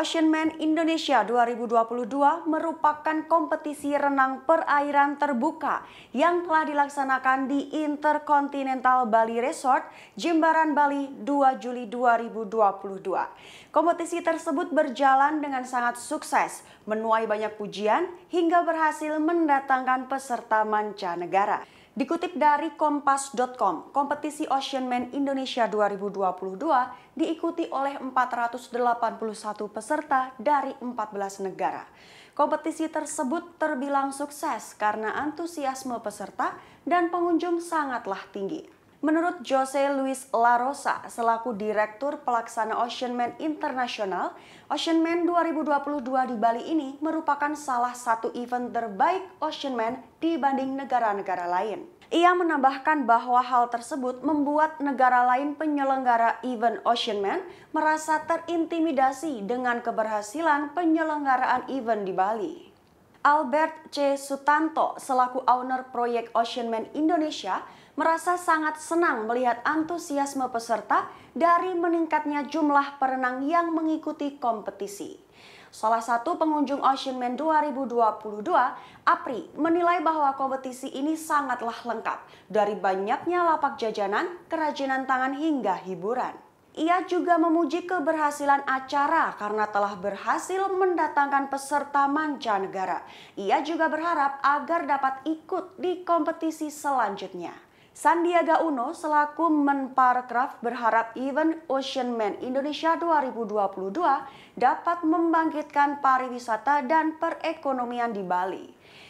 Ocean Man Indonesia 2022 merupakan kompetisi renang perairan terbuka yang telah dilaksanakan di Intercontinental Bali Resort, Jimbaran, Bali 2 Juli 2022. Kompetisi tersebut berjalan dengan sangat sukses, menuai banyak pujian hingga berhasil mendatangkan peserta mancanegara. Dikutip dari kompas.com, kompetisi Ocean Man Indonesia 2022 diikuti oleh 481 peserta peserta dari 14 negara. Kompetisi tersebut terbilang sukses karena antusiasme peserta dan pengunjung sangatlah tinggi. Menurut Jose Luis Larosa, selaku Direktur Pelaksana Ocean Man Internasional, Ocean Man 2022 di Bali ini merupakan salah satu event terbaik Ocean Man dibanding negara-negara lain. Ia menambahkan bahwa hal tersebut membuat negara lain penyelenggara event Ocean Man merasa terintimidasi dengan keberhasilan penyelenggaraan event di Bali. Albert C. Sutanto, selaku owner proyek Oceanman Indonesia, merasa sangat senang melihat antusiasme peserta dari meningkatnya jumlah perenang yang mengikuti kompetisi. Salah satu pengunjung Oceanman 2022, Apri, menilai bahwa kompetisi ini sangatlah lengkap dari banyaknya lapak jajanan, kerajinan tangan hingga hiburan. Ia juga memuji keberhasilan acara karena telah berhasil mendatangkan peserta mancanegara. Ia juga berharap agar dapat ikut di kompetisi selanjutnya. Sandiaga Uno selaku Menparekraf berharap event Ocean Man Indonesia 2022 dapat membangkitkan pariwisata dan perekonomian di Bali.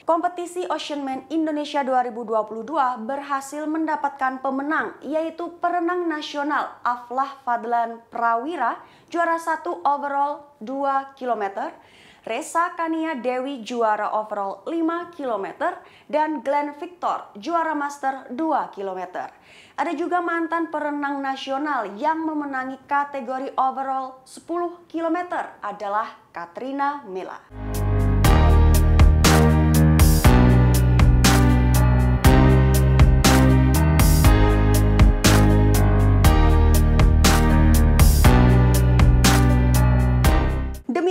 Kompetisi Ocean Man Indonesia 2022 berhasil mendapatkan pemenang yaitu perenang nasional Aflah Fadlan Prawira juara 1 overall 2 km, Resa Kania Dewi juara overall 5 km dan Glenn Victor juara master 2 km. Ada juga mantan perenang nasional yang memenangi kategori overall 10 km adalah Katrina Mila.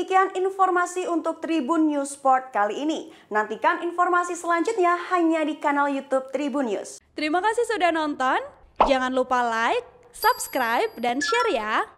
demikian informasi untuk Tribun News Sport kali ini. Nantikan informasi selanjutnya hanya di kanal YouTube Tribun News. Terima kasih sudah nonton. Jangan lupa like, subscribe, dan share ya.